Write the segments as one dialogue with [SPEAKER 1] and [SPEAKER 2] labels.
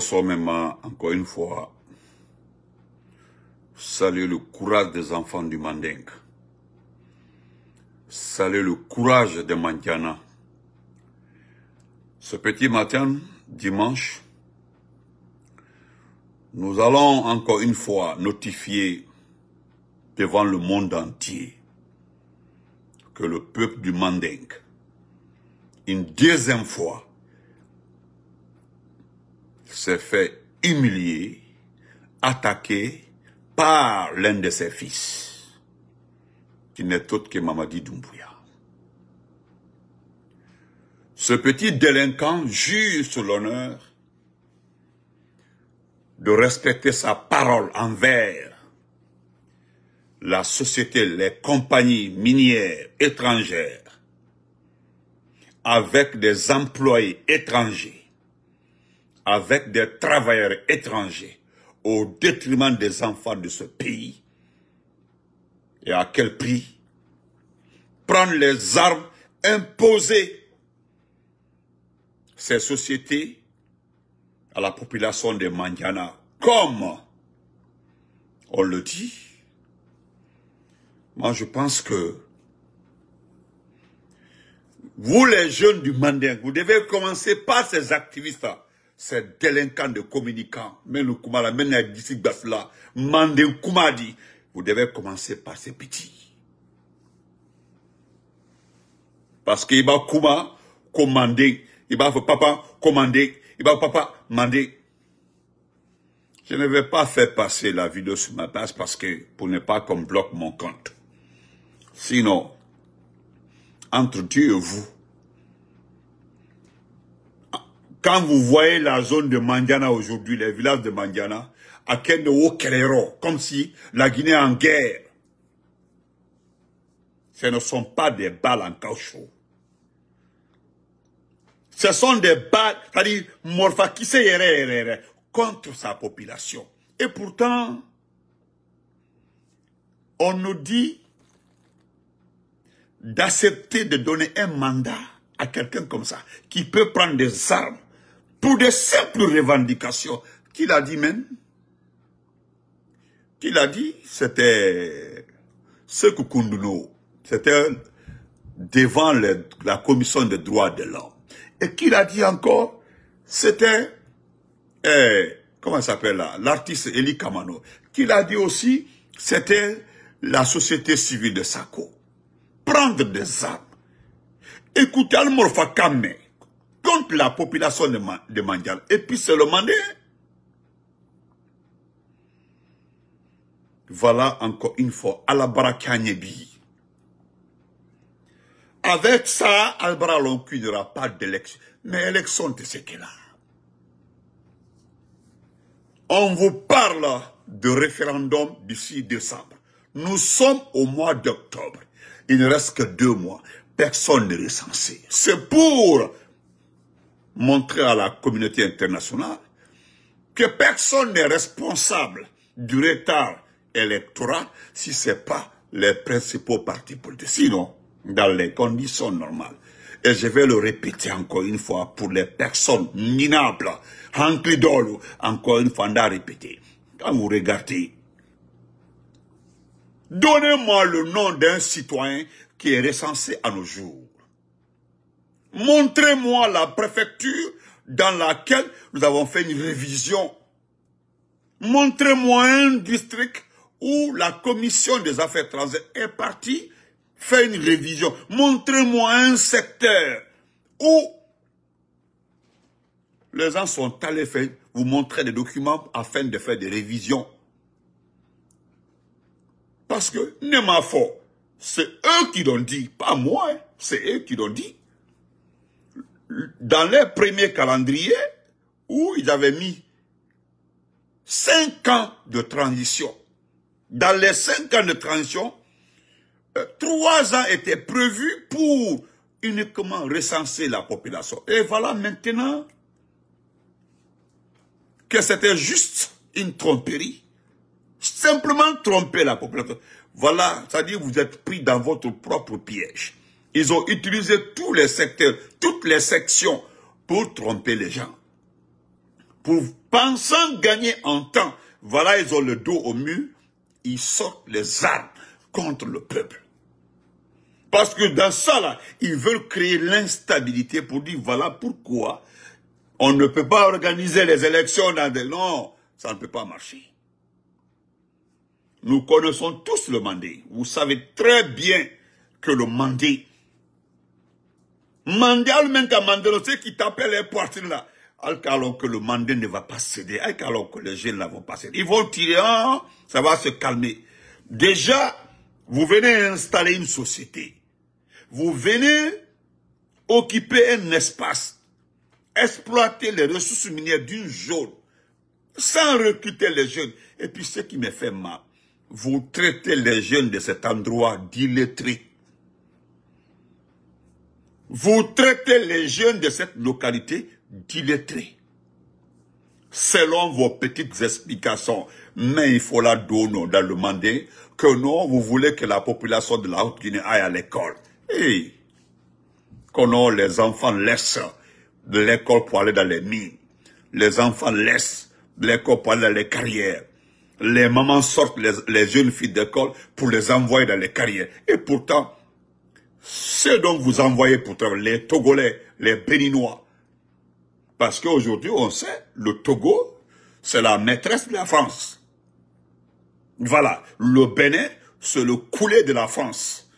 [SPEAKER 1] soi-même, encore une fois, saluer le courage des enfants du Manding. Saluer le courage des Mandiana. Ce petit matin, dimanche, nous allons encore une fois notifier devant le monde entier que le peuple du Manding, une deuxième fois, s'est fait humilier, attaquer par l'un de ses fils, qui n'est autre que Mamadi Doumbouya. Ce petit délinquant juge sur l'honneur de respecter sa parole envers la société, les compagnies minières étrangères avec des employés étrangers avec des travailleurs étrangers au détriment des enfants de ce pays et à quel prix Prendre les armes, imposer ces sociétés à la population des Mandiana, comme on le dit. Moi, je pense que vous, les jeunes du Manding, vous devez commencer par ces activistes-là ces délinquants de communicants, même le même Bafla, Manden Koumadi, vous devez commencer par ces petits. Parce qu'il va Kouma commander, il va papa commander, il va papa mander. Je ne vais pas faire passer la vidéo sur ma base parce que, pour ne pas qu'on bloque mon compte. Sinon, entre Dieu et vous, Quand vous voyez la zone de Mandiana aujourd'hui, les villages de Mandiana, à Kendo comme si la Guinée est en guerre. Ce ne sont pas des balles en caoutchouc. Ce sont des balles, c'est-à-dire contre sa population. Et pourtant, on nous dit d'accepter de donner un mandat à quelqu'un comme ça, qui peut prendre des armes pour de simples revendications. Qui l'a dit même Qui l'a dit C'était Sekou Koundouno. C'était devant la commission des droits de l'homme. Et qui l'a dit encore C'était, eh, comment s'appelle là L'artiste Eli Kamano. Qui l'a dit aussi C'était la société civile de Sako. Prendre des armes. Écoutez Al-Morfa la population de, Mandial. Et puis c'est le mandat Voilà encore une fois, Alabara Kanyebi. Avec ça, Albara ne n'aura pas d'élection. Mais l'élection c'est ce qu'elle a. On vous parle de référendum d'ici décembre. Nous sommes au mois d'octobre. Il ne reste que deux mois. Personne n'est recensé. C'est pour montrer à la communauté internationale que personne n'est responsable du retard électoral si ce n'est pas les principaux partis politiques. Sinon, dans les conditions normales, et je vais le répéter encore une fois pour les personnes minables, encore une fois, on a répété. Quand vous regardez, donnez-moi le nom d'un citoyen qui est recensé à nos jours. Montrez-moi la préfecture dans laquelle nous avons fait une révision. Montrez-moi un district où la commission des affaires étrangères est partie faire une révision. Montrez-moi un secteur où les gens sont allés faire, vous montrer des documents afin de faire des révisions. Parce que, n'est pas c'est eux qui l'ont dit, pas moi, hein, c'est eux qui l'ont dit dans les premiers calendrier, où ils avaient mis cinq ans de transition. Dans les cinq ans de transition, euh, trois ans étaient prévus pour uniquement recenser la population. Et voilà maintenant que c'était juste une tromperie. Simplement tromper la population. Voilà, c'est-à-dire vous êtes pris dans votre propre piège. Ils ont utilisé tous les secteurs, toutes les sections pour tromper les gens. Pour pensant gagner en temps, voilà, ils ont le dos au mur, ils sortent les armes contre le peuple. Parce que dans ça, là, ils veulent créer l'instabilité pour dire, voilà pourquoi on ne peut pas organiser les élections dans des... Non, ça ne peut pas marcher. Nous connaissons tous le mandat. Vous savez très bien que le mandat, Mandial même ceux qui t'appelle les poitrines là. Alors que le mandat ne va pas céder, alors que les jeunes ne vont pas céder. Ils vont tirer, hein, ça va se calmer. Déjà, vous venez installer une société. Vous venez occuper un espace. Exploiter les ressources minières d'une zone. Sans recruter les jeunes. Et puis ce qui me fait mal, vous traitez les jeunes de cet endroit d'illettrés vous traitez les jeunes de cette localité d'illettrés. Selon vos petites explications. Mais il faut la donner dans le mandat que non, vous voulez que la population de la Haute-Guinée aille à l'école. Et non, les enfants laissent l'école pour aller dans les mines. Les enfants laissent l'école pour aller dans les carrières. Les mamans sortent les, les jeunes filles d'école pour les envoyer dans les carrières. Et pourtant, c'est donc vous envoyez pourtant les Togolais, les Béninois. Parce qu'aujourd'hui, on sait, le Togo, c'est la maîtresse de la France. Voilà, le Bénin, c'est le coulet de la France.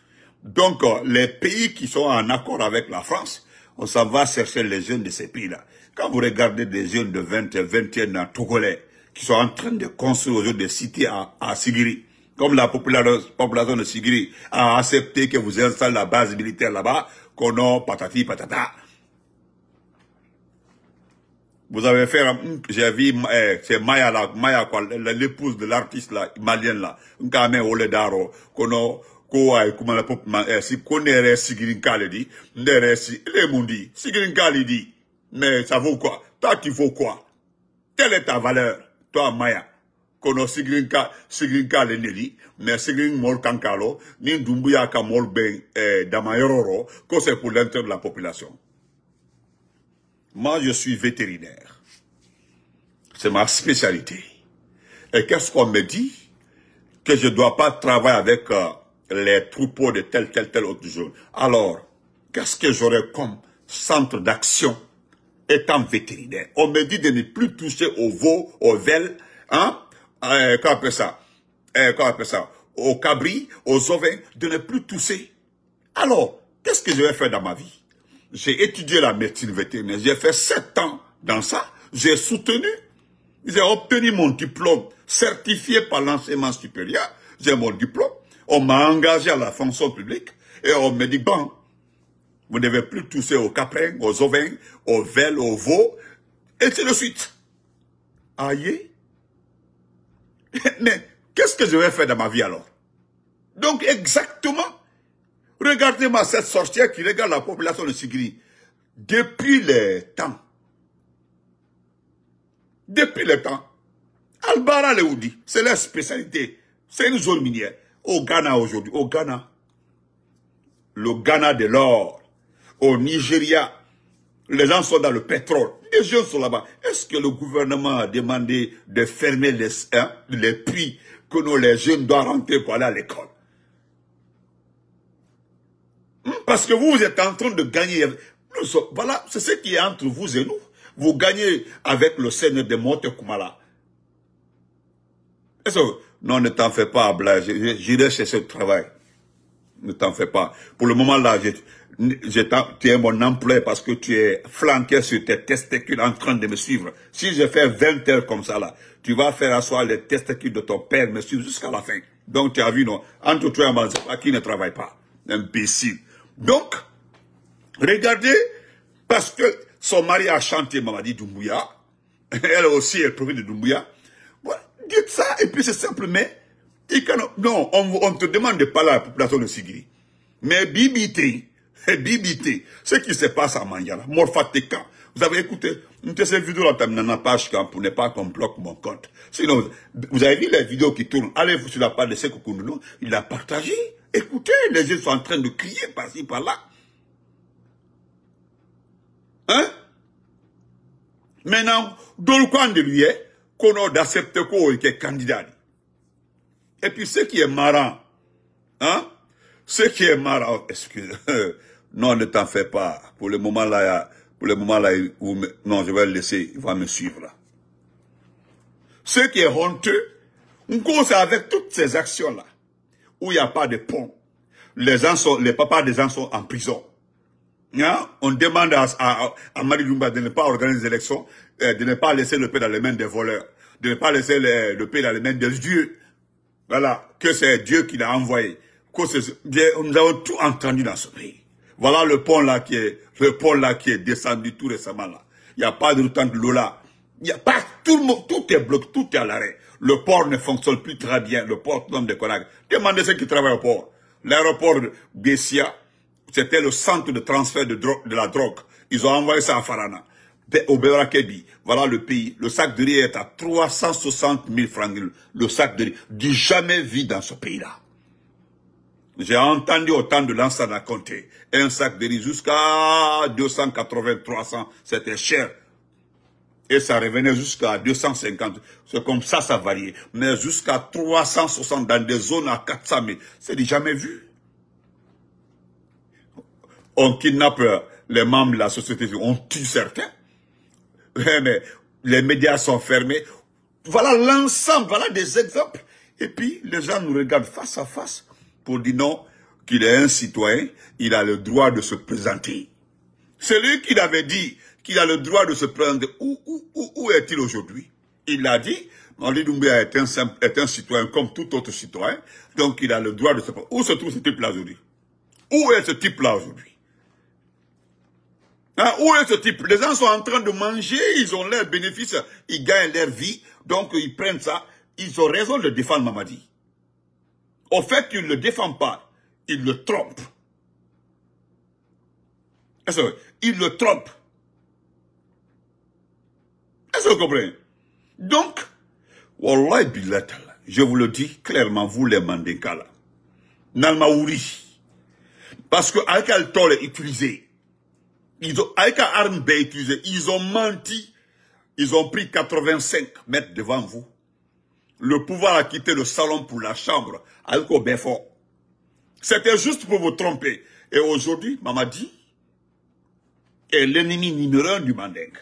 [SPEAKER 1] Donc, euh, les pays qui sont en accord avec la France, on s'en va chercher les jeunes de ces pays-là. Quand vous regardez des jeunes de 20 et 21 ans, Togolais, qui sont en train de construire des cités à, à Sigiri, comme la population de Sigiri a accepté que vous installez la base militaire là-bas, qu'on a patati patata. Vous avez fait, j'ai vu, eh, c'est Maya, là, Maya, l'épouse de l'artiste là, malienne là, Nkame Oledaro, qu'on a, qu'on a, la eh, si qu'on est Sigiri Nkaledi, n'est si, les Sigiri dit, mais ça vaut quoi? Toi, tu vaux quoi? Quelle est ta valeur? Toi, Maya mais ni c'est eh, pour l'intérêt de la population moi je suis vétérinaire c'est ma spécialité et qu'est-ce qu'on me dit que je dois pas travailler avec euh, les troupeaux de tel tel tel autre jour alors qu'est-ce que j'aurais comme centre d'action étant vétérinaire on me dit de ne plus toucher aux veaux aux velles hein euh, qu'on ça, euh, ça, aux Cabri aux ovins, de ne plus tousser. Alors, qu'est-ce que je vais faire dans ma vie J'ai étudié la médecine vétérinaire, j'ai fait sept ans dans ça, j'ai soutenu, j'ai obtenu mon diplôme certifié par l'enseignement supérieur, j'ai mon diplôme, on m'a engagé à la fonction publique et on me dit, bon, vous ne devez plus tousser aux caprins, aux ovins, aux velles, aux veaux, et c'est de suite. Aïe, Mais qu'est-ce que je vais faire dans ma vie alors Donc exactement, regardez-moi cette sorcière qui regarde la population de Sigri. Depuis les temps, depuis le temps. Albara Leoudi, c'est leur spécialité. C'est une zone minière. Au Ghana aujourd'hui, au Ghana. Le Ghana de l'or. Au Nigeria, les gens sont dans le pétrole. Les jeunes sont là-bas. Est-ce que le gouvernement a demandé de fermer les, hein, les puits que nous, les jeunes, doivent rentrer pour aller à l'école hmm? Parce que vous êtes en train de gagner. voilà, c'est ce qui est entre vous et nous. Vous gagnez avec le Seigneur de Monte Kumala. non, ne t'en fais pas, Blaise. J'irai chercher le travail. Ne t'en fais pas. Pour le moment là, j'ai tu es mon emploi parce que tu es flanqué sur tes testicules en train de me suivre. Si je fais 20 heures comme ça là, tu vas faire asseoir les testicules de ton père me suivre jusqu'à la fin. Donc tu as vu, non, entre toi et moi, qui ne travaille pas, imbécile. Donc, regardez, parce que son mari a chanté dit, « Doumbouya, elle aussi, elle provient de Doumbouya. dites ça, et puis c'est simple, mais, non, on ne te demande pas la population de Sigiri. Mais Bibité, Bibité. Ce qui se passe à Mangala, Morfateka. Vous avez écouté, cette vidéo là, dans la page pour ne pas qu'on bloque mon compte. Sinon, vous avez vu les vidéos qui tournent. Allez vous sur la page de Sekou il a partagé. Écoutez, les gens sont en train de crier par-ci, par-là. Hein? Maintenant, dans le coin de lui, qu'on a d'accepter qu'on est candidat. Et puis, ce qui est marrant, hein? Ce qui est marrant, excusez non, ne t'en fais pas. Pour le moment là, pour le moment là, non, je vais le laisser, il va me suivre là. Ce qui est honteux, on avec toutes ces actions-là, où il n'y a pas de pont. Les, gens les papas des gens sont en prison. Hein? On demande à, Marie de ne pas organiser les élections, euh, de ne pas laisser le pays dans les mains des voleurs, de ne pas laisser le, pays dans les mains des dieux. Voilà, que c'est Dieu qui l'a envoyé. nous avons tout entendu dans ce pays. Voilà le pont là qui est, le pont là qui est descendu tout récemment là. Il n'y a pas de temps de lola. Il y a pas, tout tout est bloqué, tout est à l'arrêt. Le port ne fonctionne plus très bien, le port de collègues. Demandez ceux qui travaillent au port. L'aéroport de Bessia, c'était le centre de transfert de, de la drogue. Ils ont envoyé ça à Farana. Au Bérakebi, voilà le pays. Le sac de riz est à 360 000 francs. Le sac de riz, du jamais vu dans ce pays-là. J'ai entendu autant de lances à compter. Un sac de riz jusqu'à 280, 300, c'était cher. Et ça revenait jusqu'à 250. C'est comme ça, ça variait. Mais jusqu'à 360 dans des zones à 400 000. C'est jamais vu. On kidnappe les membres de la société, on tue certains. les médias sont fermés. Voilà l'ensemble, voilà des exemples. Et puis, les gens nous regardent face à face pour dire non, qu'il est un citoyen, il a le droit de se présenter. Celui qui avait dit qu'il a le droit de se présenter, où, est-il aujourd'hui Il l'a dit, Mali Doumbia est un, un citoyen comme tout autre citoyen, donc il a le droit de se présenter. Où se trouve ce type-là aujourd'hui Où est ce type-là aujourd'hui hein, où est ce type Les gens sont en train de manger, ils ont leurs bénéfices, ils gagnent leur vie, donc ils prennent ça. Ils ont raison de défendre Mamadi. Au fait, il ne le défend pas, il le trompe. Est-ce Il le trompe. Est-ce que vous comprenez Donc, je vous le dis clairement, vous les mandékas Nalmaouri, parce que avec tol est utilisé, ils ont, Aïka Armbe est utilisé, ils ont menti, ils ont pris 85 mètres devant vous le pouvoir a quitté le salon pour la chambre avec au ben C'était juste pour vous tromper. Et aujourd'hui, Mamadi est l'ennemi numéro un du mandingue.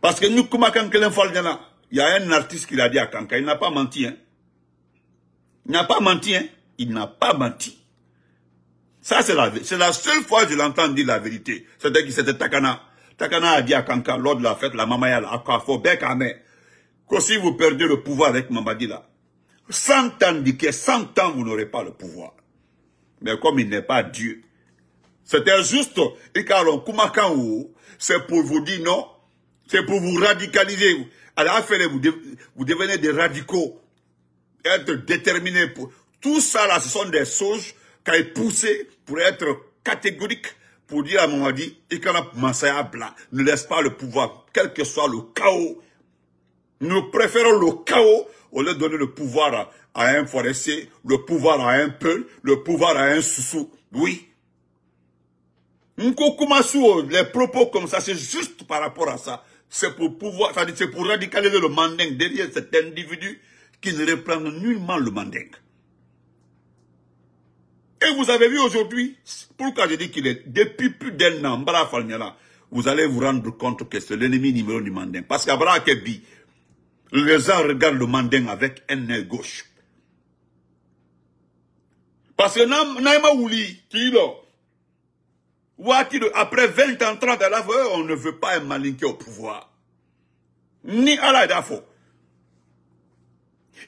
[SPEAKER 1] Parce que nous, il y a un artiste qui l'a dit à Kanka, il n'a pas menti. Hein. Il n'a pas menti. Hein. Il n'a pas menti. Ça, c'est la, seule fois que je l'entends dire la vérité. C'était qui c'était Takana. Takana a dit à Kanka, lors de la fête, la maman, quand a que si vous perdez le pouvoir avec Mamadi là, 100 ans vous n'aurez pas le pouvoir. Mais comme il n'est pas Dieu, c'était juste, c'est pour vous dire non, c'est pour vous radicaliser. Alors, vous devenez des radicaux, être déterminé. Pour... Tout ça là, ce sont des choses qui ont poussé pour être catégoriques, pour dire à Mamadi, ne laisse pas le pouvoir, quel que soit le chaos nous préférons le chaos au lieu de donner le pouvoir à un forestier, le pouvoir à un peuple, le pouvoir à un soussou. Oui. Oh, les propos comme ça, c'est juste par rapport à ça. C'est pour pouvoir, c'est pour radicaliser le mandingue derrière cet individu qui ne reprend nullement le mandingue. Et vous avez vu aujourd'hui, pourquoi je dis qu'il est, depuis plus d'un an, vous allez vous rendre compte que c'est l'ennemi numéro du manding. Parce a Kebi, les gens regardent le manding avec un nez gauche. Parce que qui après 20 ans, 30 ans, oh, on ne veut pas un malinqué au pouvoir. Ni à la Dafo.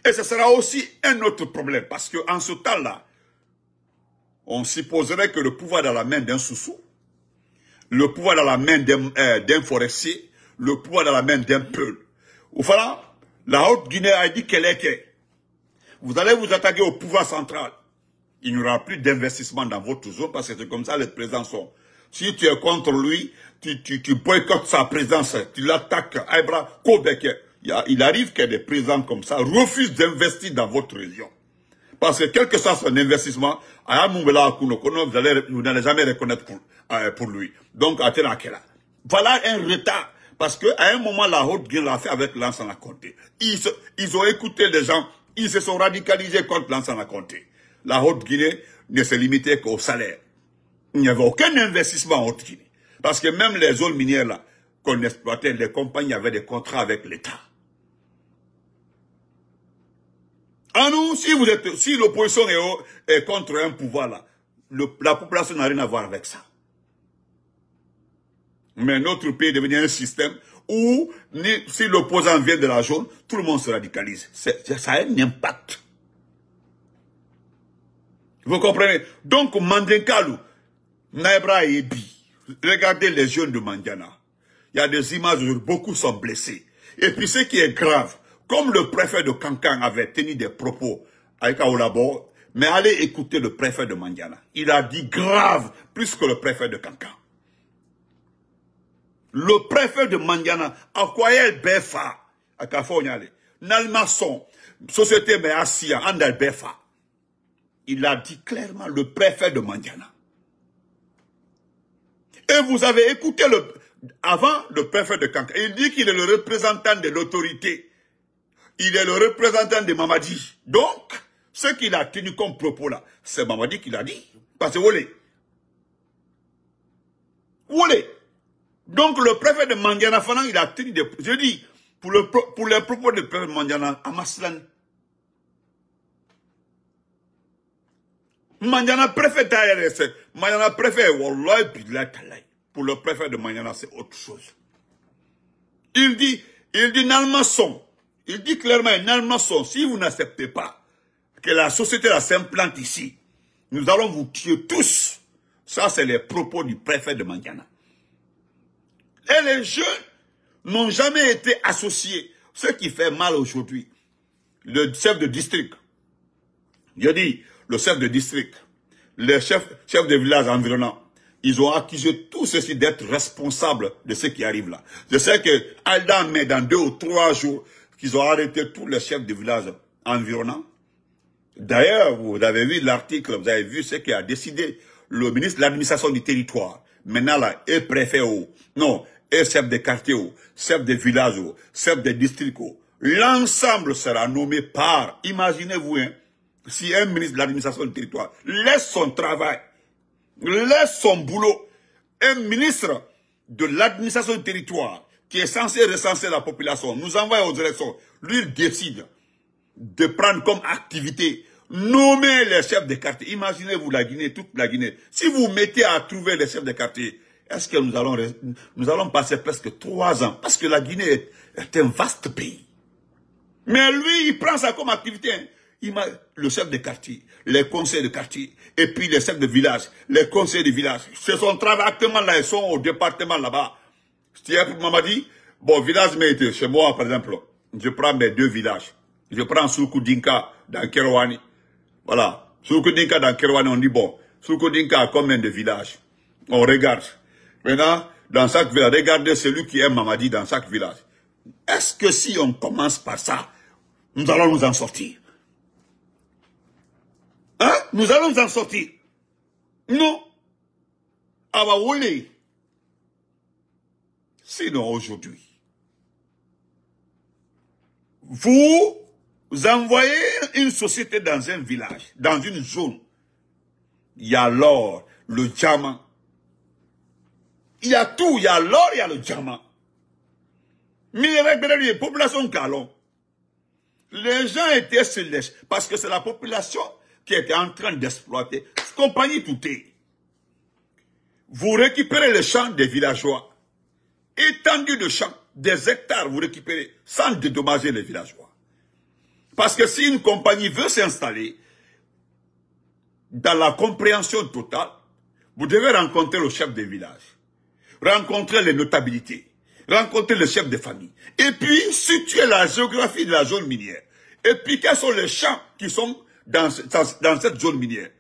[SPEAKER 1] Et ce sera aussi un autre problème, parce qu'en ce temps-là, on supposerait que le pouvoir dans la main d'un sous le pouvoir dans la main euh, d'un forestier, le pouvoir dans la main d'un peuple. Ou voilà, la Haute-Guinée a dit qu'elle est que vous allez vous attaquer au pouvoir central. Il n'y aura plus d'investissement dans votre zone parce que c'est comme ça les présents sont. Si tu es contre lui, tu, tu, boycottes sa présence, tu l'attaques, Il arrive que des présents comme ça refusent d'investir dans votre région. Parce que quel que soit son investissement, vous n'allez jamais reconnaître pour, euh, lui. Donc, Voilà un retard. Parce qu'à un moment, la haute guinée l'a fait avec Lansana la Ils, ils, ont écouté les gens, ils se sont radicalisés contre Lansana en La haute Guinée ne s'est limitait qu'au salaire. Il n'y avait aucun investissement en haute Guinée. Parce que même les zones minières là, qu'on exploitait, les compagnies avaient des contrats avec l'État. Ah non, si vous êtes, si l'opposition est, contre un pouvoir là, la population n'a rien à voir avec ça. Mais notre pays est devenu un système où, si l'opposant vient de la jaune, tout le monde se radicalise. Ça a un impact. Vous comprenez Donc, Mandenkalu, Naebra et Ebi, regardez les jeunes de Mandiana. Il y a des images où beaucoup sont blessés. Et puis, ce qui est grave, comme le préfet de Kankan avait tenu des propos avec Aoulabo, mais allez écouter le préfet de Mandiana. Il a dit grave plus que le préfet de Kankan le préfet de Mandiana, akwayel befa à Kafonyale, nalmason société mais asia andal befa il a dit clairement le préfet de Mandiana. Et vous avez écouté le, avant le préfet de Kanka. Il dit qu'il est le représentant de l'autorité. Il est le représentant de Mamadi. Donc, ce qu'il a tenu comme propos là, c'est Mamadi qui l'a dit. Parce que, vous voulez. Vous voulez. Donc le préfet de Mandiana il a tenu des... Je dis, pour, le, pour les propos du préfet de Mandiana, à Maslan. Mandiana préfet d'ARS, Mandiana préfet, Wallah, Pour le préfet de Mandiana, c'est autre chose. Il dit, il dit Nalmason, Il dit clairement, Nalmason, si vous n'acceptez pas que la société s'implante ici, nous allons vous tuer tous. Ça, c'est les propos du préfet de Mandiana. Et les jeunes n'ont jamais été associés. Ce qui fait mal aujourd'hui, le chef de district, je dis, le chef de district, les chefs, de village environnant, ils ont accusé tout ceci d'être responsables de ce qui arrive là. Je sais que Aldan met dans deux ou trois jours qu'ils ont arrêté tous les chefs de village environnants. D'ailleurs, vous avez vu l'article, vous avez vu ce qui a décidé le ministre de l'administration du territoire. Maintenant là, et préfet haut. Non, un chef de quartier, chef de village, chef de district, l'ensemble sera nommé par, imaginez-vous, hein, si un ministre de l'administration du territoire laisse son travail, laisse son boulot, un ministre de l'administration du territoire qui est censé recenser la population, nous envoie aux élections, lui décide de prendre comme activité nommer les chefs de quartier. Imaginez-vous la Guinée, toute la Guinée. Si vous mettez à trouver les chefs de quartier, est-ce que nous allons, nous allons passer presque trois ans Parce que la Guinée est un vaste pays. Mais lui, il prend ça comme activité. Hein. Il le chef de quartier, les conseils de quartier, et puis les chefs de village, les conseils de village. Ce sont travaux actuellement là, ils sont au département là-bas. tu m'a dit, bon, village mérité, chez moi, par exemple, je prends mes deux villages. Je prends Soukoudinka dans Kerouani. Voilà. Soukoudinka dans Kerouani, on dit, bon, Soukoudinka a combien de villages On regarde. Maintenant, dans chaque village, regardez celui qui est Mamadi dans chaque village. Est-ce que si on commence par ça, nous allons nous en sortir Hein Nous allons nous en sortir Non. Avaoulé. Sinon, aujourd'hui, vous envoyez une société dans un village, dans une zone. Il y a l'or, le diamant, il y a tout, il y a l'or, il y a le diamant. les population galons. Les gens étaient célèbres parce que c'est la population qui était en train d'exploiter. Compagnie tout Vous récupérez les champs des villageois. Étendue de champs, des hectares, vous récupérez sans dédommager les villageois. Parce que si une compagnie veut s'installer, dans la compréhension totale, vous devez rencontrer le chef des villages rencontrer les notabilités, rencontrer les chefs de famille, et puis situer la géographie de la zone minière, et puis quels sont les champs qui sont dans, cette zone minière,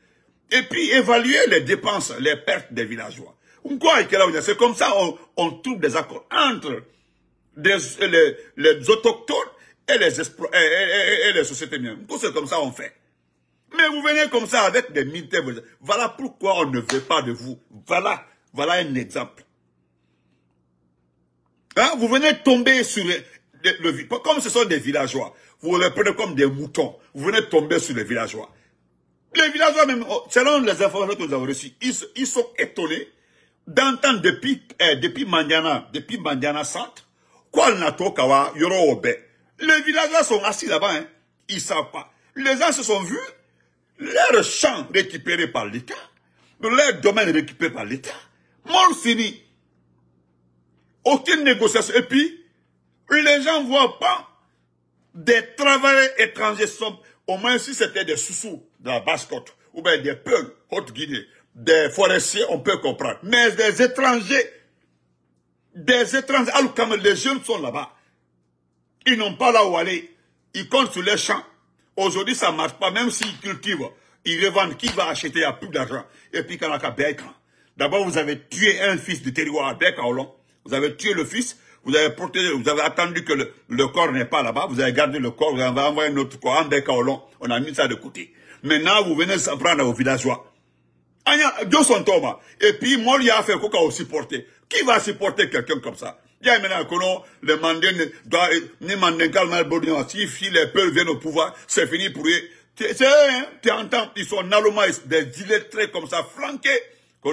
[SPEAKER 1] et puis évaluer les dépenses, les pertes des villageois. C'est comme ça on, trouve des accords entre les, autochtones et les, et, les sociétés minières. C'est comme ça on fait. Mais vous venez comme ça avec des militaires. Voilà pourquoi on ne veut pas de vous. Voilà, voilà un exemple. Hein, vous venez tomber sur le, Comme ce sont des villageois, vous les prenez comme des moutons. Vous venez tomber sur les villageois. Les villageois, oh, selon les informations que nous avons reçues, ils, sont étonnés d'entendre depuis, eh, depuis Mandiana, depuis Mandiana Centre, quoi Kawa, Yoro Les villageois sont assis là-bas, hein. Ils savent pas. Les gens se sont vus, leurs champs récupérés par l'État, leurs domaines récupérés par l'État. Mort fini aucune négociation. Et puis, les gens ne voient pas des travailleurs étrangers. au moins si c'était des sous-sous de la basse-côte, ou bien des peuples haute-guinée, des forestiers, on peut comprendre. Mais des étrangers, des étrangers, alors les jeunes sont là-bas, ils n'ont pas là où aller. Ils comptent sur les champs. Aujourd'hui, ça ne marche pas, même s'ils cultivent. Ils revendent. Qui va acheter Il n'y a plus d'argent. Et puis, quand Kanaka D'abord, vous avez tué un fils du terroir, avec long vous avez tué le fils, vous avez protégé, vous avez attendu que le, corps n'est pas là-bas, vous avez gardé le corps, vous avez envoyé notre corps en on a mis ça de côté. Maintenant, vous venez s'en prendre vos villageois. Dieu son Thomas. Et puis, moi, il a fait quoi qu'on supporter. Qui va supporter quelqu'un comme ça? Il y a maintenant que les ne doivent, si, si les peuples viennent au pouvoir, c'est fini pour eux. tu hein. entends, ils sont normalement des illettrés comme ça, flanqués, que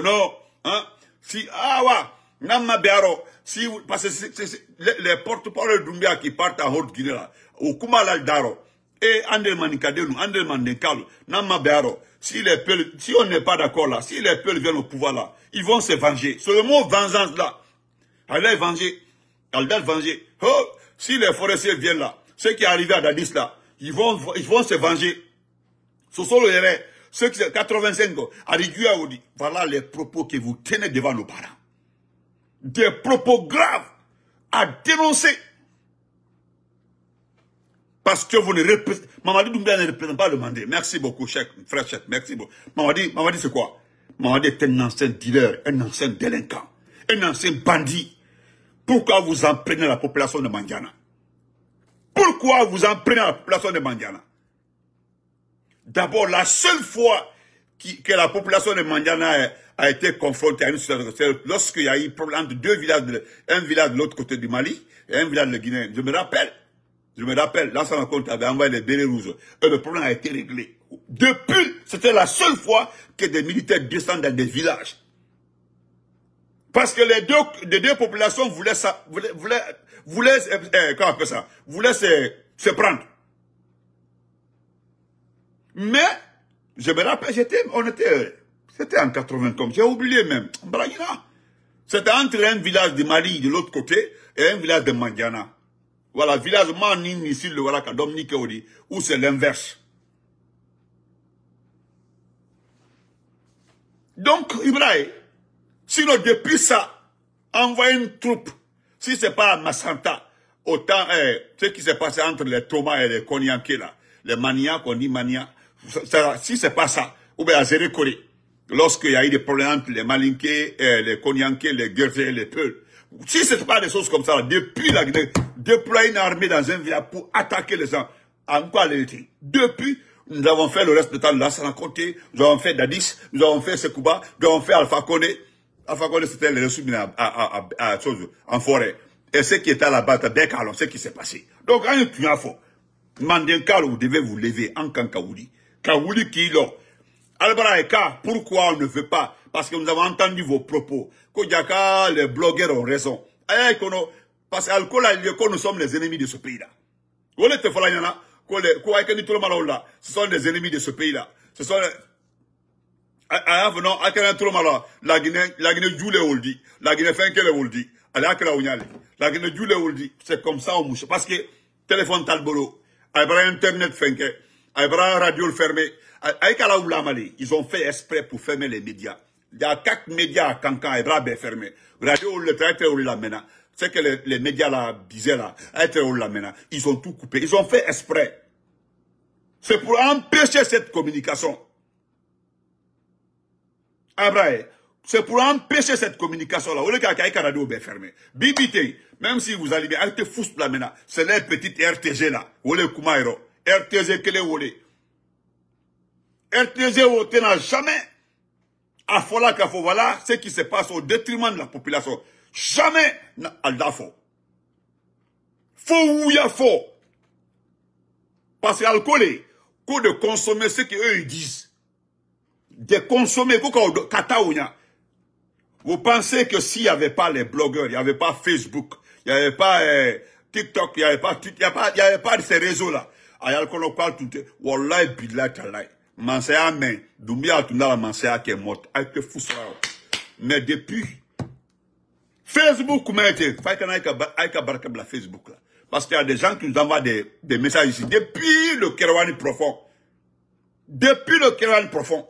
[SPEAKER 1] hein. si, ah ouais, n'ama Béaro, si parce que c'est les, porte-parole Doumbia qui partent à Haute-Guinée, au Kumala Daro, et André Manikadenu, André Mandenkalu, n'ama Béaro, si, les peuples, si on n'est pas d'accord là, si les peuples viennent au pouvoir là, ils vont se venger. C'est le mot vengeance là. Allah venger. Allah venger. Oh, si les forestiers viennent là, ceux qui arrivent à Dadis là, ils vont, ils vont se venger. Ce sont les ceux qui 85 ans. Voilà les propos que vous tenez devant nos parents des propos graves à dénoncer. Parce que vous ne représentez... Mamadi ne représente pas le Mandé. Merci beaucoup, cher, frère chèque, Merci beaucoup. Mamadi, Mamadi c'est quoi Mamadi est un ancien dealer, un ancien délinquant, un ancien bandit. Pourquoi vous en la population de Mandiana Pourquoi vous en la population de Mandiana D'abord, la seule fois que la population de Mandiana a, été confrontée à une situation. Lorsqu'il y a eu problème de deux villages, un village de l'autre côté du Mali et un village de Guinée. Je me rappelle, je me rappelle, l'ensemble compte avait envoyé les bérets rouges. Et le problème a été réglé. Depuis, c'était la seule fois que des militaires descendent dans des villages. Parce que les deux, les deux populations voulaient, ça, voulaient, voulaient, voulaient euh, euh comment ça, voulaient se, se prendre. Mais je me rappelle, j'étais, on était, c'était en 80 comme, j'ai oublié même, C'était entre un village de Mali de l'autre côté et un village de Mandiana. Voilà, village Manin ici, le où c'est l'inverse. Donc, Ibrahim, sinon depuis ça, envoie une troupe, si ce n'est pas à Massanta, autant, eh, ce qui s'est passé entre les Thomas et les Konyanké les Mania, on dit Mania si c'est pas ça, ou bien à Zéré Corée, lorsqu'il y a eu des problèmes entre les Malinké, les Konyankés, les Guerriers, les Peuls, si ce n'est pas des choses comme ça, depuis la Guinée, déployer une armée dans un village pour attaquer les gens, en quoi les Depuis, nous avons fait le reste de temps là, sans côté, nous avons fait Dadis, nous avons fait Sekouba, nous avons fait Alpha Kone. Alpha Kone, c'était les ressources à, à, en forêt. Et ce qui étaient là-bas, dès sait ce qui s'est passé. Donc, en un vous devez vous lever en Kankaoudi vous Kilo. qu'il pourquoi on ne veut pas Parce que nous avons entendu vos propos. Kodiaka, les blogueurs ont raison. Parce que nous sommes les ennemis de ce pays-là. Ce sont les ennemis de ce pays-là. Ce sont les... La Guinée, la Guinée joue les La Guinée fait que les holdis. La Guinée joue les C'est comme ça on mouche. Parce que téléphone talbolo. Internet fait que. Aïbra Radio le fermé. Avec Mali, ils ont fait exprès pour fermer les médias. Il y a quatre médias à Cancan, Aïbra est ben, fermé. Radio le traité au là maintenant. C'est que les, médias là, disaient là, au là maintenant. Ils ont tout coupé. Ils ont fait exprès. C'est pour empêcher cette communication. Abraham ah, c'est pour empêcher cette communication-là. Au lieu quand Radio est ben, fermé. Bibité, même si vous allez bien, te Fous là maintenant, c'est les petites RTG là. Au lieu Kumairo. RTZ kelen que RTZ n'a n'a jamais a voilà ce qui se passe au détriment de la population jamais na Fou ou y a faux. parce que alikole de consommer ce qu'eux ils disent de consommer vous pensez que s'il n'y avait pas les blogueurs il n'y avait pas Facebook il n'y avait pas euh, TikTok il n'y avait pas il n'y avait pas, avait pas ces réseaux là a y'a kɔnɔ k'a tun tɛ walayi bila talayi mansaya mɛn dunbiya tun t'a la mansaya kɛ mɔti a tɛ fu sɔrɔ Mais depuis facebook kun fait ten f'a kana a ka facebook là, parce qu'il y a des gens qui nous envoient des, des messages ici depuis le Kerouani profond depuis le Kerouani profond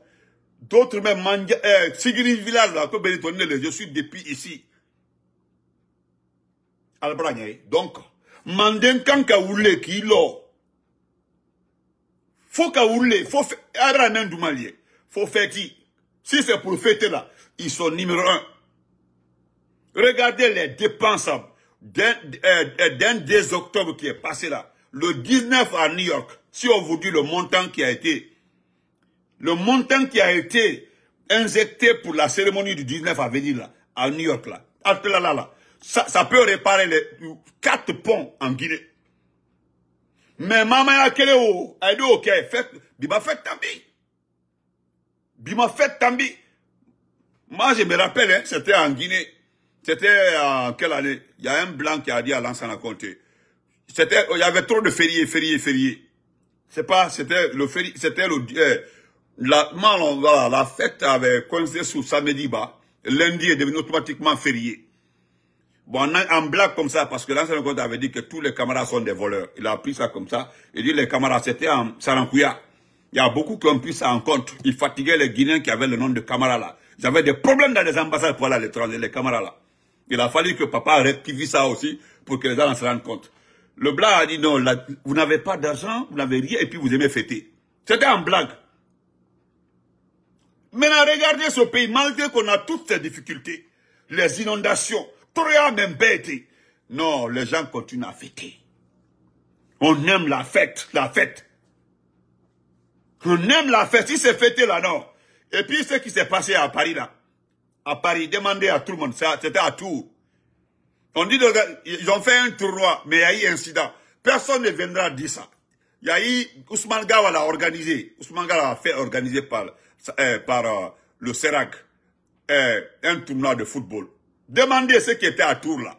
[SPEAKER 1] d'autres même Mandia, euh, Sigiri village là que les je suis depuis ici Albranye donc Manden kanka wule ki lo faut qu'à faut faire, faut faire qui? Si pour fêter là ils sont numéro un. Regardez les dépenses hein, euh, euh, d'un des octobre qui est passé là. Le 19 à New York, si on vous dit le montant qui a été, le montant qui a été injecté pour la cérémonie du 19 à venir là, à New York là, ça peut réparer les quatre ponts en Guinée mais maman y a ye dɔw elle dit ok fête fɛ fait bi ma fait tambi. moi je me rappelle hein, c'était en Guinée c'était en quelle année il y a un blanc qui a dit à l'ancien raconté. c'était il y avait trop de fériés fériés fériés c'est pas c'était le féri, c'était le euh, la, voilà, la fête avait commencé sous samedi bas lundi est devenu automatiquement férié Bon, en, blague comme ça, parce que l'ancien compte avait dit que tous les camarades sont des voleurs. Il a pris ça comme ça. Il dit les camarades, c'était en Sarankouya. Il y a beaucoup qui ont pris ça en compte. Il fatiguait les Guinéens qui avaient le nom de camarades là. Ils avaient des problèmes dans les ambassades pour aller à l'étranger, les camarades là. Il a fallu que papa rectifie ça aussi pour que les gens se rendent compte. Le blanc a dit non, vous n'avez pas d'argent, vous n'avez rien et puis vous aimez fêter. C'était en blague. Maintenant, regardez ce pays, malgré qu'on a toutes ces difficultés, les inondations, non, les gens continuent à fêter. On aime la fête, la fête. On aime la fête. Si c'est fêté là, non. Et puis, ce qui s'est passé à Paris, là. À Paris, demandez à tout le monde. C'était à tout. On dit, ils ont fait un tournoi, mais il y a eu un incident. Personne ne viendra dire ça. Il y a eu, Ousmane Gawa l'a organisé. Ousmane Gawa l'a fait organiser par, euh, euh, le SERAC. Euh, un tournoi de football. Demandez ce qui était à Tours là.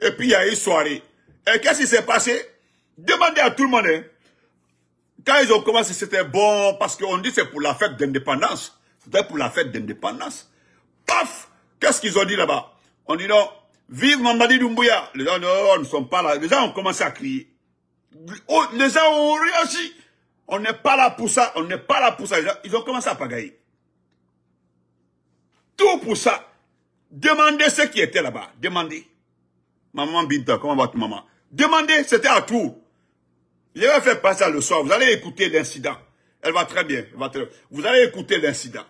[SPEAKER 1] Et puis il y a eu soirée. Et qu'est-ce qui s'est passé Demandez à tout le monde. Hein. Quand ils ont commencé, c'était bon, parce qu'on dit c'est pour la fête d'indépendance. C'était pour la fête d'indépendance. Paf Qu'est-ce qu'ils ont dit là-bas On dit non, vive Mamadi Doumbouya. Les gens ne sont pas là. Les gens ont commencé à crier. Oh, les gens ont réagi. On n'est pas là pour ça, on n'est pas là pour ça. Ils ont commencé à pagailler. Tout pour ça. Demandez ce qui était là-bas. Demandez. Maman Binta, comment va ta maman Demandez, c'était à tout. Je vais faire passer le soir. Vous allez écouter l'incident. Elle va très bien. Vous allez écouter l'incident.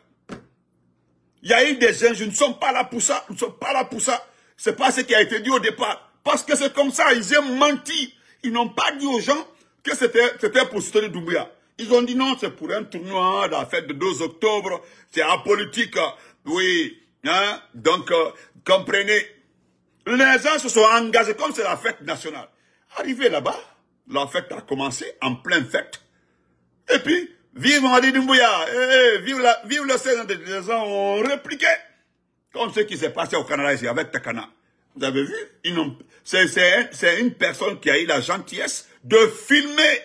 [SPEAKER 1] Il y a eu des gens, je ne sont pas là pour ça. Nous ne sommes pas là pour ça. C'est pas ce qui a été dit au départ. Parce que c'est comme ça, ils ont menti. Ils n'ont pas dit aux gens que c'était pour soutenir Doumbouya. Ils ont dit non, c'est pour un tournoi, la fête de 2 octobre, c'est apolitique. Oui, Hein? Donc, euh, comprenez, les gens se sont engagés, comme c'est la fête nationale. Arrivé là-bas, la fête a commencé, en pleine fête. Et puis, vive Madi Dumbuya, eh, eh, vive, la, vive le Les gens ont répliqué, comme ce qui s'est passé au Canada ici, avec Takana. Vous avez vu C'est une personne qui a eu la gentillesse de filmer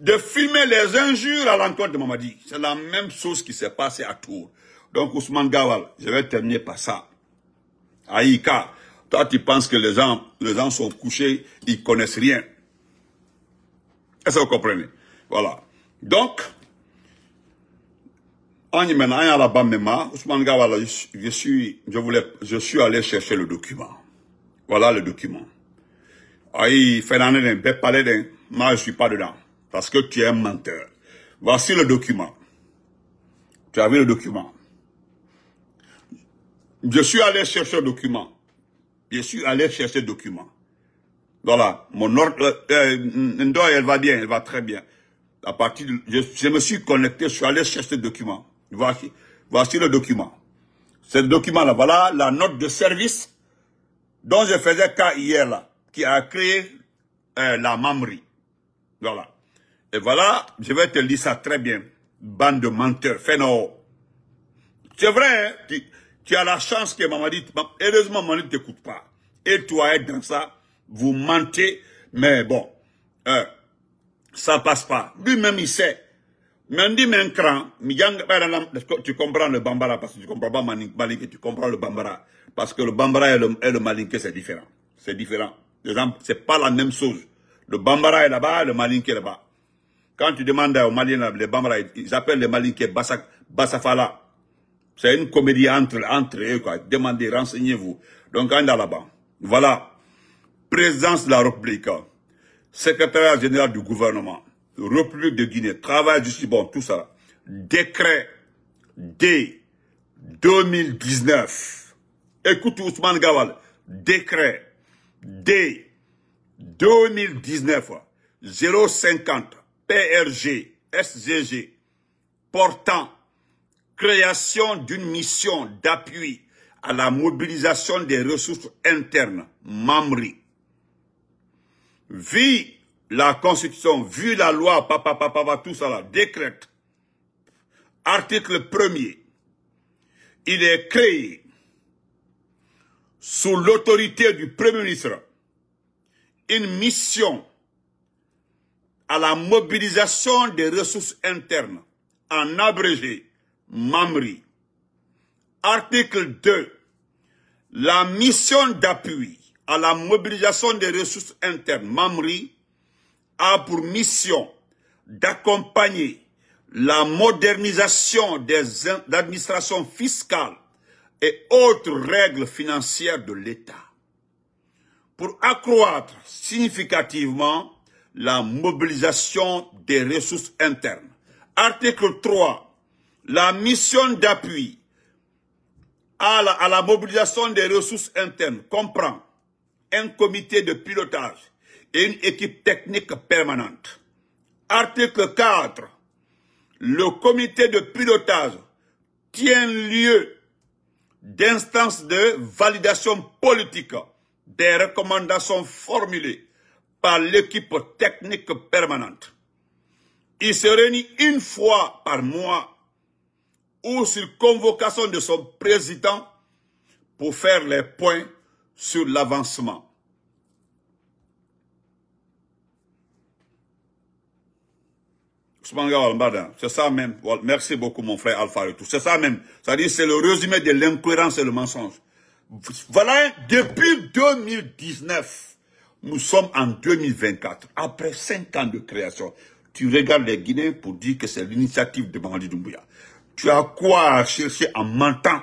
[SPEAKER 1] de filmer les injures à l'encontre de Mamadi. C'est la même chose qui s'est passée à Tours. Donc Ousmane Gawal, je vais terminer par ça. Aïka, toi tu penses que les gens, les gens sont couchés, ils connaissent rien. Est-ce que vous comprenez Voilà. Donc, en Ousmane Gawal, je suis, je voulais, je suis allé chercher le document. Voilà le document. Aïe, Fernandez, Bepalé, hein. moi je suis pas dedans. Parce que tu es un menteur. Voici le document. Tu as vu le document. Je suis allé chercher le document. Je suis allé chercher le document. Voilà. Mon ordre, euh, euh, elle va bien, elle va très bien. À partir je, me suis connecté, je suis allé chercher le document. Voici, voici le document. Ce document-là, voilà la note de service dont je faisais cas hier là, qui a créé euh, la mamerie. Voilà. Et voilà, je vais te lire ça très bien. Bande de menteurs, fais-nous. C'est vrai, hein, tu, as la chance que dit. Heureusement, Mamadi ne t'écoute pas. Et toi, être dans ça, vous mentez, mais bon, ça hein, ça passe pas. Lui-même, il sait. Mais on dit, mais cran, tu comprends le bambara, parce que tu comprends pas Malinke, tu comprends le bambara. Parce que le bambara et le, et le malinke, c'est différent. C'est différent. C'est pas la même chose. Le bambara est là-bas, le malinke est là-bas. Quand tu demandes aux Maliens, les Bambara, ils appellent les Maliens Bassafala. C'est une comédie entre, entre eux, Demandez, renseignez-vous. Donc, on est là-bas. Voilà. Présence de la République. Secrétaire général du gouvernement. République de Guinée. Travail, du bon, tout ça. Décret D 2019. Écoute Ousmane Gawal. Décret D 2019. 050 PRG, SGG, portant création d'une mission d'appui à la mobilisation des ressources internes, MAMRI. Vu la Constitution, vu la loi, papa, papa, papa tout ça là, décrète, article 1er, il est créé sous l'autorité du Premier ministre une mission à la mobilisation des ressources internes, en abrégé MAMRI. Article 2. La mission d'appui à la mobilisation des ressources internes, MAMRI, a pour mission d'accompagner la modernisation des administrations fiscales et autres règles financières de l'État pour accroître significativement la mobilisation des ressources internes. Article 3, la mission d'appui à la, mobilisation des ressources internes comprend un comité de pilotage et une équipe technique permanente. Article 4, le comité de pilotage tient lieu d'instances de validation politique des recommandations formulées par l'équipe technique permanente. Il se réunit une fois par mois ou sur convocation de son président pour faire les points sur l'avancement. C'est ça même. Merci beaucoup, mon frère Alpha et tout. C'est ça même. cest c'est le résumé de l'incohérence et le mensonge. Voilà, hein, depuis 2019, nous sommes en 2024, après 5 ans de création. Tu regardes les Guinéens pour dire que c'est l'initiative de Mamadi Doumbouya. Tu as quoi à chercher en mentant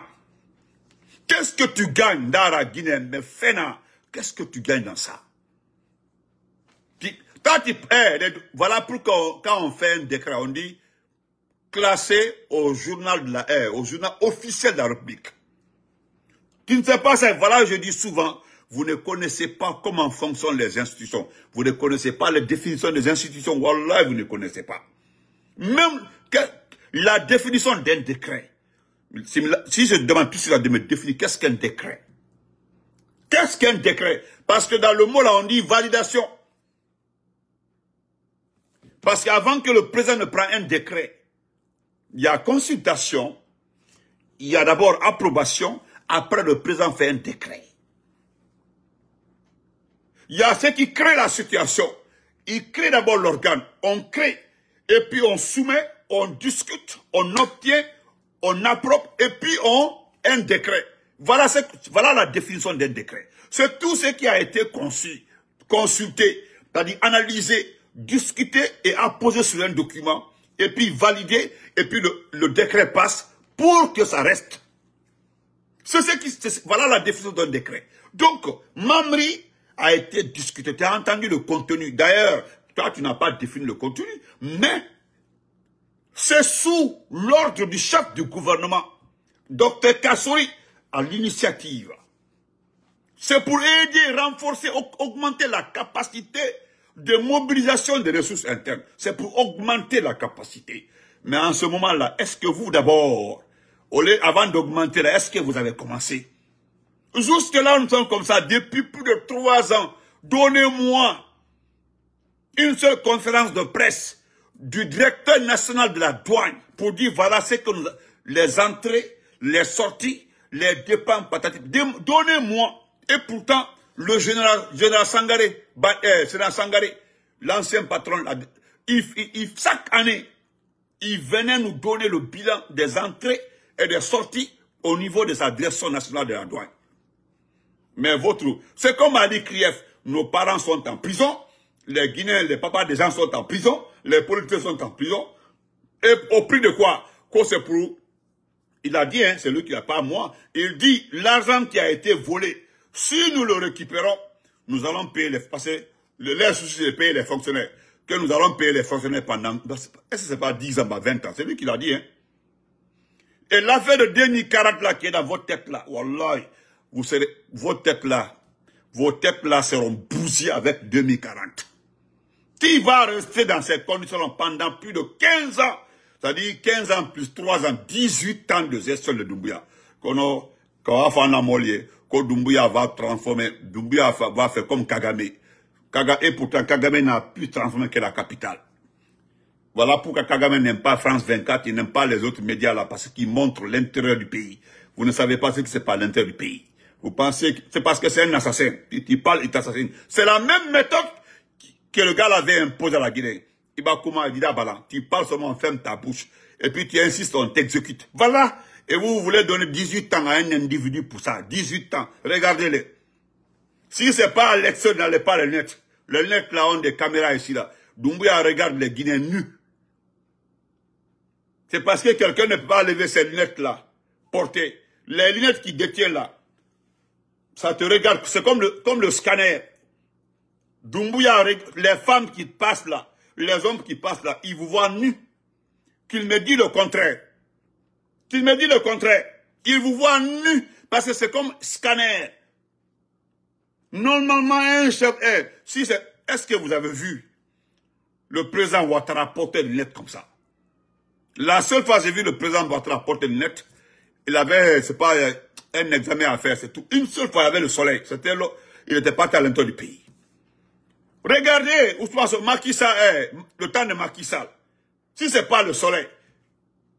[SPEAKER 1] Qu'est-ce que tu gagnes dans la Guinée Mais Fena, qu'est-ce que tu gagnes dans ça Quand tu, hey, eh, voilà pourquoi quand on fait un décret, on dit classé au journal de la haine, eh, au journal officiel de la République. Tu ne sais pas ça, voilà je dis souvent, vous ne connaissez pas comment fonctionnent les institutions. Vous ne connaissez pas les définitions des institutions. Wallah, vous ne connaissez pas. Même la définition d'un décret. Si, je demande tout cela de me définir, qu'est-ce qu'un décret Qu'est-ce qu'un décret Parce que dans le mot là, on dit validation. Parce qu'avant que le président ne prenne un décret, il y a consultation, il y a d'abord approbation, après le président fait un décret. Il y a ceux qui créent la situation. Ils créent d'abord l'organe. On crée, et puis on soumet, on discute, on obtient, on approche, et puis on un décret. Voilà, voilà la définition d'un décret. C'est tout ce qui a été conçu, consulté, c'est-à-dire analysé, discuté et apposé sur un document, et puis validé, et puis le, le décret passe pour que ça reste. C'est ce qui, voilà la définition d'un décret. Donc, Mamri a été discuté. Tu as entendu le contenu. D'ailleurs, toi, tu n'as pas défini le contenu, mais c'est sous l'ordre du chef du gouvernement, Dr Kassori, à l'initiative. C'est pour aider, renforcer, augmenter la capacité de mobilisation des ressources internes. C'est pour augmenter la capacité. Mais en ce moment-là, est-ce que vous d'abord, avant d'augmenter, est-ce que vous avez commencé Jusque-là, nous sommes comme ça depuis plus de trois ans. Donnez-moi une seule conférence de presse du directeur national de la douane pour dire voilà ce que les entrées, les sorties, les dépenses, patatiques. Donnez-moi. Et pourtant, le général, général Sangaré, euh, Sangaré, l'ancien patron, il, chaque année, il venait nous donner le bilan des entrées et des sorties au niveau des adresses nationales de la douane. Mais votre, C'est comme Ali dit, Krief, nos parents sont en prison, les Guinéens, les papas des gens sont en prison, les politiciens sont en prison. Et au prix de quoi Qu'on c'est pour... Il a dit, hein, c'est lui qui n'a pas moi, il dit, l'argent qui a été volé, si nous le récupérons, nous allons payer les... le, payer les fonctionnaires. Que nous allons payer les fonctionnaires pendant... Est-ce que ce n'est pas 10 ans, 20 bah, ans C'est lui qui l'a dit, hein. Et l'affaire de Denis Karat, là, qui est dans votre tête, là, Wallah vous serez, vos têtes là, vos têtes là seront bousillées avec 2040. Qui va rester dans cette conditions pendant plus de 15 ans C'est-à-dire 15 ans plus 3 ans, 18 ans de gestion de Doumbouya. Quand Doumbouya va transformer, Doumbouya va faire comme Kagame. Et pourtant, Kagame n'a plus transformé que la capitale. Voilà pourquoi Kagame n'aime pas France 24, il n'aime pas les autres médias là, parce qu'ils montrent l'intérieur du pays. Vous ne savez pas ce que c'est pas l'intérieur du pays. Vous pensez que c'est parce que c'est un assassin. Tu parles, parle, il t'assassine. C'est la même méthode que le gars l'avait imposée à la Guinée. Il va à Bala, tu parles seulement, on ferme ta bouche. Et puis tu insistes, on t'exécute. Voilà. Et vous, voulez donner 18 ans à un individu pour ça. 18 ans. regardez les Si ce n'est pas Alex, n'allez pas les lunettes. Les lunettes, là, ont des caméras ici, là. Doumbouya regarde les Guinéens nus. C'est parce que quelqu'un ne peut pas lever ses lunettes-là, porter. Les lunettes qu'il détient là, ça te regarde. C'est comme le, comme le scanner. Dumbuya, les femmes qui passent là, les hommes qui passent là, ils vous voient nus. Qu'il me dit le contraire. Qu'il me dit le contraire. Ils vous voient nus parce que c'est comme scanner. Normalement, un chef est. Eh, si est-ce que vous avez vu le président Ouattara porter une lettre comme ça? La seule fois que j'ai vu le président Ouattara porter une lettre, il avait, c'est pas, un examen à faire, c'est tout. Une seule fois, il y avait le soleil. C'était là, il n'était pas à du pays. Regardez où se passe le temps de Macky Si ce n'est pas le soleil.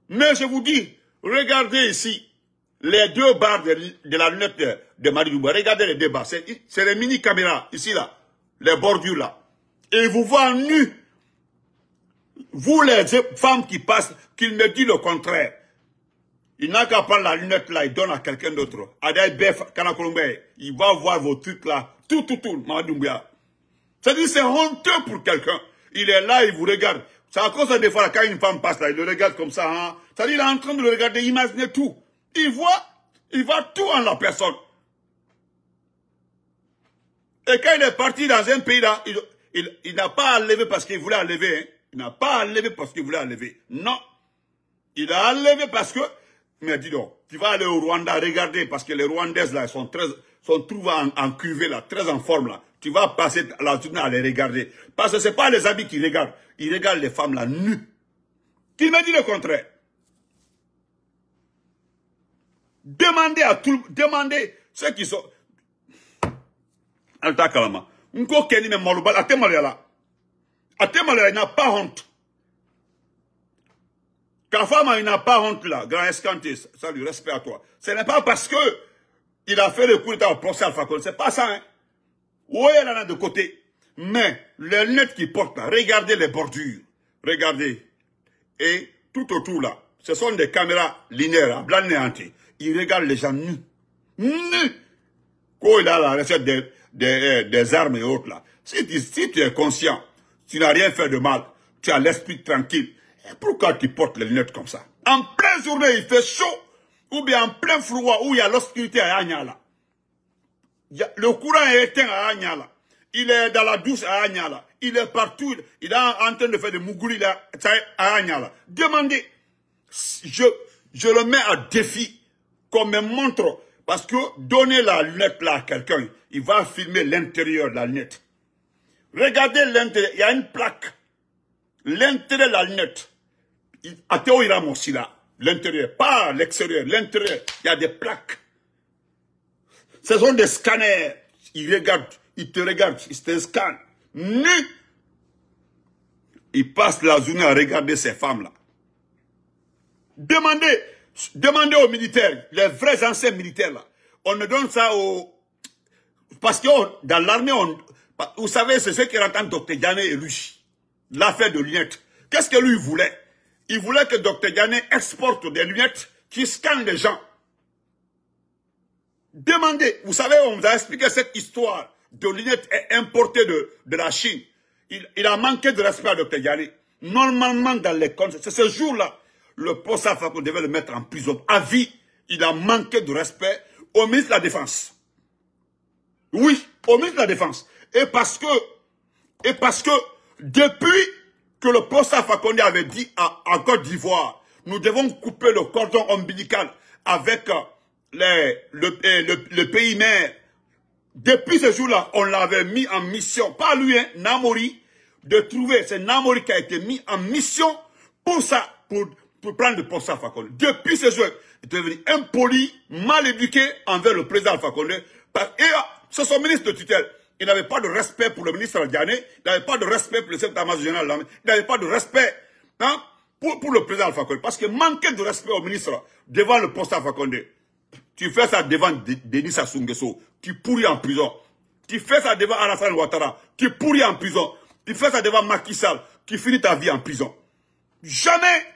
[SPEAKER 1] Mais je vous dis, regardez ici, les deux barres de, la lunette de, Marie Douba. Regardez les deux barres. C'est les mini-caméras, ici, là. Les bordures, là. Et vous voyez nu, Vous, les femmes qui passent, qu'il me dit le contraire. Il n'a qu'à prendre la lunette là, il donne à quelqu'un d'autre. Adai Bef, il va voir vos trucs là. Tout, tout, tout, Mamadoumbia. C'est-à-dire, c'est honteux pour quelqu'un. Il est là, il vous regarde. C'est à cause des fois, quand une femme passe là, il le regarde comme ça. Hein. C'est-à-dire, il est en train de le regarder, imagine tout. Il voit, il voit tout en la personne. Et quand il est parti dans un pays là, il, n'a pas enlevé parce qu'il voulait enlever. Hein. Il n'a pas enlevé parce qu'il voulait enlever. Non. Il a enlevé parce que mais dis donc, tu vas aller au Rwanda, regarder, parce que les Rwandaises là, sont très, sont trouvées en, cuvée là, très en forme là. Tu vas passer la journée à les regarder. Parce que c'est pas les habits qui regardent. Ils regardent les femmes là nues. Qui m'a dit le contraire? Demandez à tout, demandez ceux qui sont, Alta Kalama. Nko Kenny mais Malouba, là, il n'a pas honte. Quand femme, il n'a pas honte là, grand escanté, salut, respect à toi. Ce n'est pas parce que il a fait le coup d'état au procès Alpha c'est pas ça, hein. Oui, elle en a de côté. Mais les lunettes qu'il porte là, regardez les bordures, regardez. Et tout autour là, ce sont des caméras linéaires, à blanc néanté. Il regarde les gens nus. Nus Quand il a la recette des, euh, des, armes et autres là. Si tu, si tu es conscient, tu n'as rien fait de mal, tu as l'esprit tranquille, pourquoi tu portes les lunettes comme ça En pleine journée, il fait chaud, ou bien en plein froid, où il y a l'obscurité à Agnala. Le courant est éteint à Agnala. Il est dans la douche à Agnala. Il est partout. Il est en train de faire des mougoulis à Agnala. Demandez. Je, le mets à défi Comme un montre. Parce que donner la lunette là à quelqu'un, il va filmer l'intérieur de la lunette. Regardez l'intérieur. Il y a une plaque. L'intérieur de la lunette à a aussi là, l'intérieur, pas l'extérieur, l'intérieur, il y a des plaques. Ce sont des scanners. Ils regardent, ils te regardent, ils te scannent. Nu. Ils passent la zone à regarder ces femmes-là. Demandez, demandez aux militaires, les vrais anciens militaires là. On ne donne ça aux... Parce que dans l'armée, on... Vous savez, c'est ceux qui rentrent Dr. Diané et lui. L'affaire de lunettes. Qu'est-ce que lui voulait il voulait que Dr Yanné exporte des lunettes qui scannent les gens. Demandez, vous savez, on vous a expliqué cette histoire de lunettes importées de, de la Chine. Il, a manqué de respect à Dr Yanné. Normalement, dans les c'est ce jour-là, le professeur qu'on devait le mettre en prison à vie. Il a manqué de respect au ministre de la Défense. Oui, au ministre de la Défense. Et parce que, et parce que, depuis que le professeur Fakonde avait dit en Côte d'Ivoire, nous devons couper le cordon ombilical avec euh, euh, le, pays mère. Depuis ce jour-là, on l'avait mis en mission, pas lui, hein, Namori, de trouver, c'est Namori qui a été mis en mission pour ça, pour, prendre le poste Fakonde. Depuis ce jour, il est devenu impoli, mal éduqué envers le président Fakonde, et euh, son ministre de tutelle. Il n'avait pas de respect pour le ministre Diané, il n'avait pas de respect pour le secrétaire général il n'avait pas de respect hein, pour, le président Alpha Parce que manquer de respect au ministre devant le poste Alpha tu fais ça devant Denis Sassou tu en prison. Tu fais ça devant Alassane Ouattara, tu pourris en prison. Tu fais ça devant Macky Sall, finit ta vie en prison. Jamais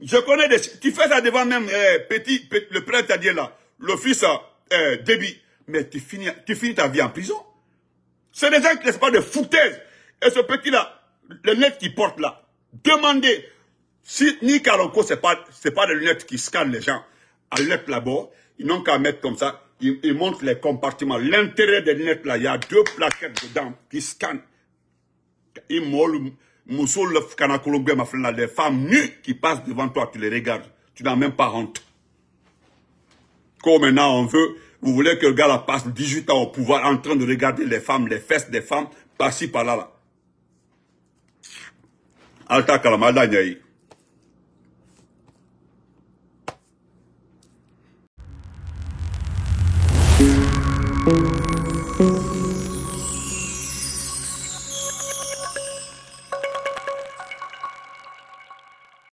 [SPEAKER 1] je connais des... Tu fais ça devant même eh, petit, le prêtre à là, le fils euh, mais tu finis, tu finis ta vie en prison. C'est des gens qui ne pas de foutaises. Et ce petit-là, les lunettes qu'il porte là, demandez si ni Caronco, ce n'est pas, pas des lunettes qui scannent les gens. À lunettes là-bas, ils n'ont qu'à mettre comme ça, ils, montrent les compartiments. L'intérêt des lunettes là, il y a deux plaquettes dedans qui scannent. Ils y là, les femmes nues qui passent devant toi, tu les regardes. Tu n'as même pas honte. Comme maintenant on veut vous voulez que le gars là passe 18 ans au pouvoir en train de regarder les femmes, les fesses des femmes, par-ci, par-là. Là. Alta a-t-il.